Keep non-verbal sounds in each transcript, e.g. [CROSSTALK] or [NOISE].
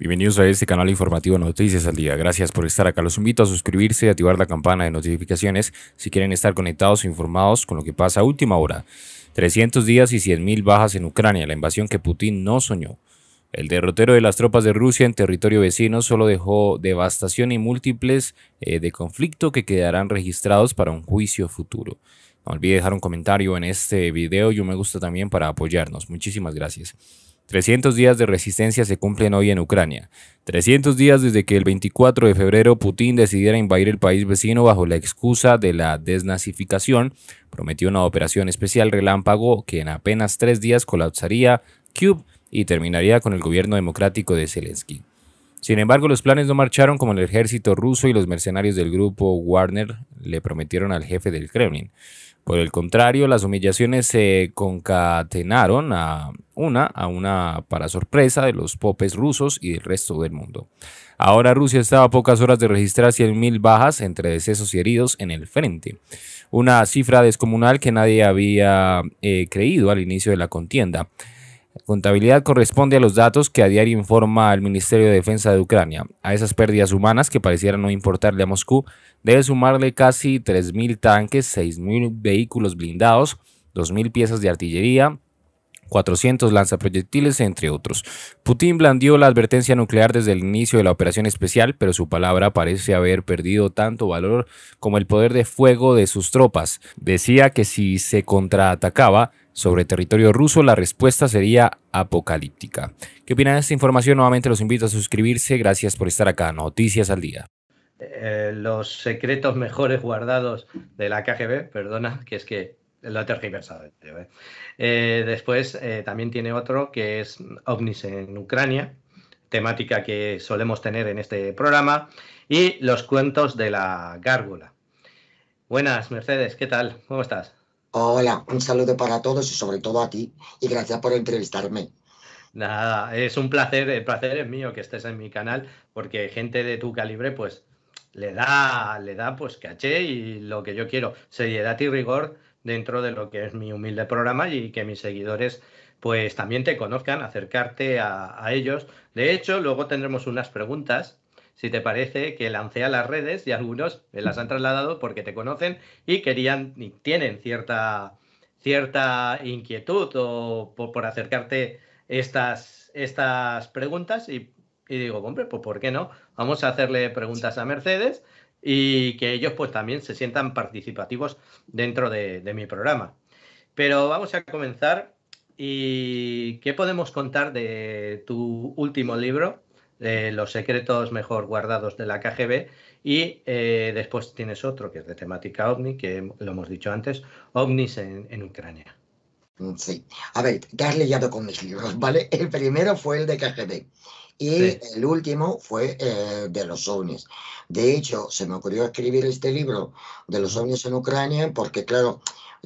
Bienvenidos a este canal informativo Noticias al Día. Gracias por estar acá. Los invito a suscribirse y activar la campana de notificaciones si quieren estar conectados e informados con lo que pasa a última hora. 300 días y 100.000 bajas en Ucrania, la invasión que Putin no soñó. El derrotero de las tropas de Rusia en territorio vecino solo dejó devastación y múltiples eh, de conflicto que quedarán registrados para un juicio futuro. No olvide dejar un comentario en este video y un me gusta también para apoyarnos. Muchísimas gracias. 300 días de resistencia se cumplen hoy en Ucrania. 300 días desde que el 24 de febrero Putin decidiera invadir el país vecino bajo la excusa de la desnazificación. Prometió una operación especial relámpago que en apenas tres días colapsaría Cube y terminaría con el gobierno democrático de Zelensky. Sin embargo, los planes no marcharon como el ejército ruso y los mercenarios del grupo Warner le prometieron al jefe del Kremlin. Por el contrario, las humillaciones se concatenaron a una a una para sorpresa de los popes rusos y del resto del mundo. Ahora Rusia estaba a pocas horas de registrar 100.000 bajas entre decesos y heridos en el frente, una cifra descomunal que nadie había eh, creído al inicio de la contienda. Contabilidad corresponde a los datos que a diario informa el Ministerio de Defensa de Ucrania. A esas pérdidas humanas que parecieran no importarle a Moscú, debe sumarle casi 3.000 tanques, 6.000 vehículos blindados, 2.000 piezas de artillería, 400 lanzaproyectiles, entre otros. Putin blandió la advertencia nuclear desde el inicio de la operación especial, pero su palabra parece haber perdido tanto valor como el poder de fuego de sus tropas. Decía que si se contraatacaba sobre territorio ruso, la respuesta sería apocalíptica. ¿Qué opinan de esta información? Nuevamente los invito a suscribirse. Gracias por estar acá. Noticias al día. Eh, los secretos mejores guardados de la KGB, perdona, que es que el ¿eh? Eh, después eh, también tiene otro que es ovnis en Ucrania, temática que solemos tener en este programa, y los cuentos de la gárgola. Buenas, Mercedes, ¿qué tal? ¿Cómo estás? Hola, un saludo para todos y sobre todo a ti, y gracias por entrevistarme. Nada, es un placer, el placer es mío que estés en mi canal, porque gente de tu calibre, pues le da, le da pues caché y lo que yo quiero, seriedad y rigor dentro de lo que es mi humilde programa y que mis seguidores pues también te conozcan, acercarte a, ellos. De hecho, luego tendremos unas preguntas si te parece, que lancé a las redes y algunos me las han trasladado porque te conocen y querían y tienen cierta, cierta inquietud o por, acercarte estas, estas preguntas y, y, digo, hombre, pues ¿por qué no? Vamos a hacerle preguntas a Mercedes y que ellos pues también se sientan participativos dentro de, mi programa. Pero vamos a comenzar y ¿qué podemos contar de tu último libro, de Los secretos mejor guardados de la KGB? Y eh, después tienes otro que es de temática ovni, que lo hemos dicho antes, ovnis en Ucrania. Mm, sí. A ver, te has leído con mis libros, [LAUGHS] ¿vale? El primero fue el de KGB y el último fue eh, de los ovnis. De hecho, se me ocurrió escribir este libro de los ovnis en Ucrania porque, claro,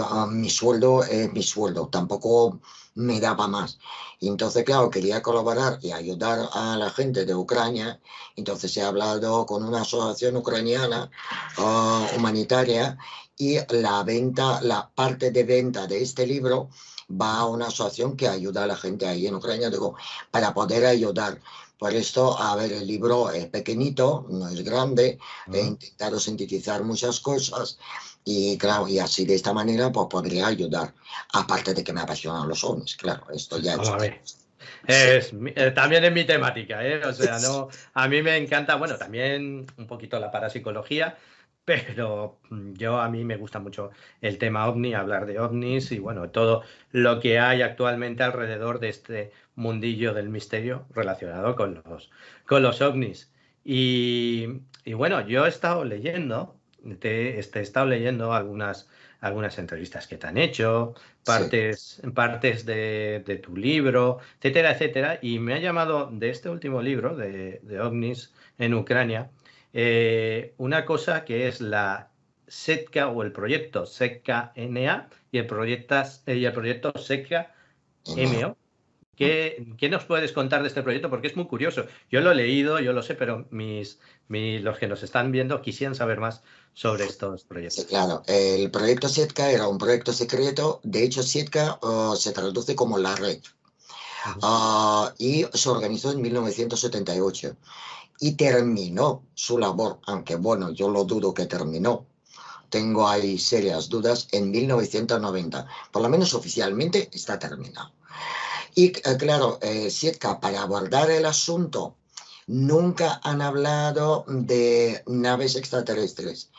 ah, mi sueldo es mi sueldo, tampoco me daba más. Y entonces, claro, quería colaborar y ayudar a la gente de Ucrania. Entonces he hablado con una asociación ucraniana ah, humanitaria y la venta, la parte de venta de este libro va a una asociación que ayuda a la gente ahí en Ucrania, digo, para poder ayudar. Por esto, a ver, el libro es pequeñito, no es grande, he intentado sintetizar muchas cosas y claro, y así de esta manera pues podría ayudar, aparte de que me apasionan los hombres claro, esto ya... es... Eh, también es mi temática, ¿eh? O sea, no, a mí me encanta, bueno, también un poquito la parapsicología, pero mm, yo a mí me gusta mucho el tema ovni, hablar de ovnis y bueno, todo lo que hay actualmente alrededor de este mundillo del misterio relacionado con los, con los ovnis. Y, bueno, yo he estado leyendo, te, he estado leyendo algunas, algunas entrevistas que te han hecho, partes, partes de, tu libro, etcétera, etcétera, y me ha llamado de este último libro de, de ovnis en Ucrania eh, una cosa que es la SETCA o el proyecto SETCA-NA y el, el proyecto SETCA-MO. ¿Qué, ¿Qué, nos puedes contar de este proyecto? Porque es muy curioso. Yo lo he leído, yo lo sé, pero mis, los que nos están viendo quisieran saber más sobre estos proyectos. claro. El proyecto SETCA era un proyecto secreto. De hecho, SETCA uh, se traduce como la red. Uh, y se organizó en 1978 y terminó su labor, aunque bueno, yo lo dudo que terminó. Tengo ahí serias dudas, en 1990, por lo menos oficialmente está terminado. Y eh, claro, eh, Sietka, para abordar el asunto, nunca han hablado de naves extraterrestres.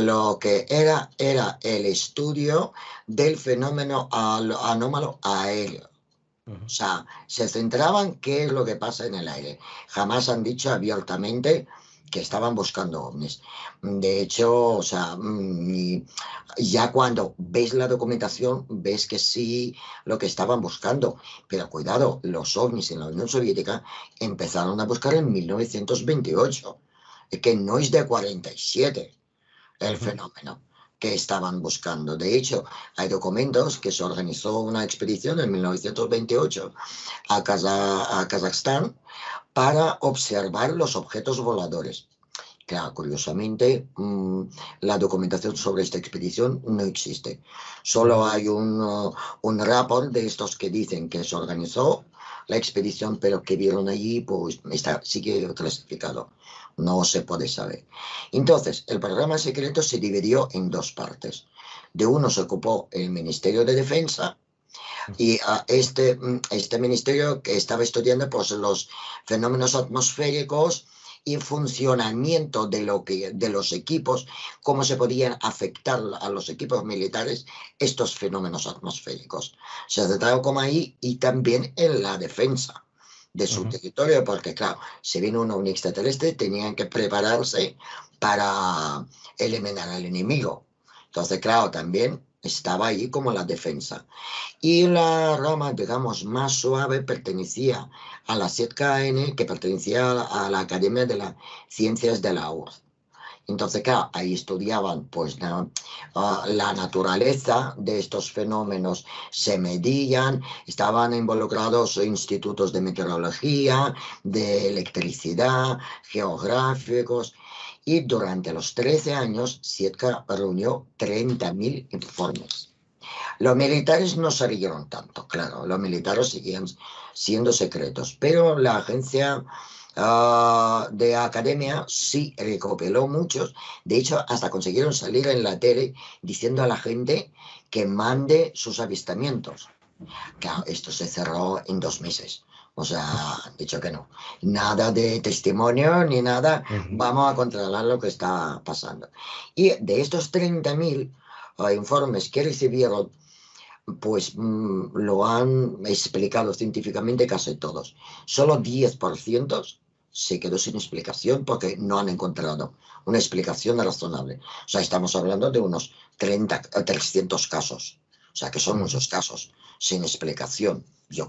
lo que era era el estudio del fenómeno anómalo aéreo. O sea, se centraban qué es lo que pasa en el aire. Jamás han dicho abiertamente que estaban buscando ovnis. De hecho, o sea, mm, ya cuando ves la documentación, ves que sí lo que estaban buscando. Pero cuidado, los ovnis en la Unión Soviética empezaron a buscar en 1928, que no es de 47 el fenómeno que estaban buscando. De hecho, hay documentos que se organizó una expedición en 1928 a, a Kazajstán para observar los objetos voladores. Claro, curiosamente, mm, la documentación sobre esta expedición no existe. Solo hay un, un rapport de estos que dicen que se organizó la expedición, pero que vieron allí, pues está, sigue clasificado. No se puede saber. Entonces, el programa secreto se dividió en dos partes. De uno se ocupó el Ministerio de Defensa, y este, este ministerio que estaba estudiando pues, los fenómenos atmosféricos y funcionamiento de, lo que, de los equipos, cómo se podían afectar a los equipos militares estos fenómenos atmosféricos. Se ha tratado como ahí y también en la defensa de su territorio, porque claro, si viene un extraterrestre, tenían que prepararse para eliminar al enemigo. Entonces, claro, también estaba allí como la defensa. Y la rama, digamos, más suave pertenecía a la SETKN, que pertenecía a la Academia de las Ciencias de la URSS. Entonces, claro, ahí estudiaban pues ah, la, naturaleza de estos fenómenos, se medían, estaban involucrados institutos de meteorología, de electricidad, geográficos, y durante los 13 años Sietka reunió 30.000 informes. Los militares no salieron tanto, claro, los militares seguían siendo secretos, pero la agencia ah, de academia sí recopiló muchos, de hecho hasta consiguieron salir en la tele diciendo a la gente que mande sus avistamientos. esto se cerró en dos meses. O sea, han dicho que no. Nada de testimonio ni nada. Vamos a controlar lo que está pasando. Y de estos 30.000 eh, informes que recibieron, pues mm, lo han explicado científicamente casi todos. Solo 10% se quedó sin explicación porque no han encontrado una explicación razonable. O sea, estamos hablando de unos 30, 300 eh, casos. O sea, que son muchos casos sin explicación. Yo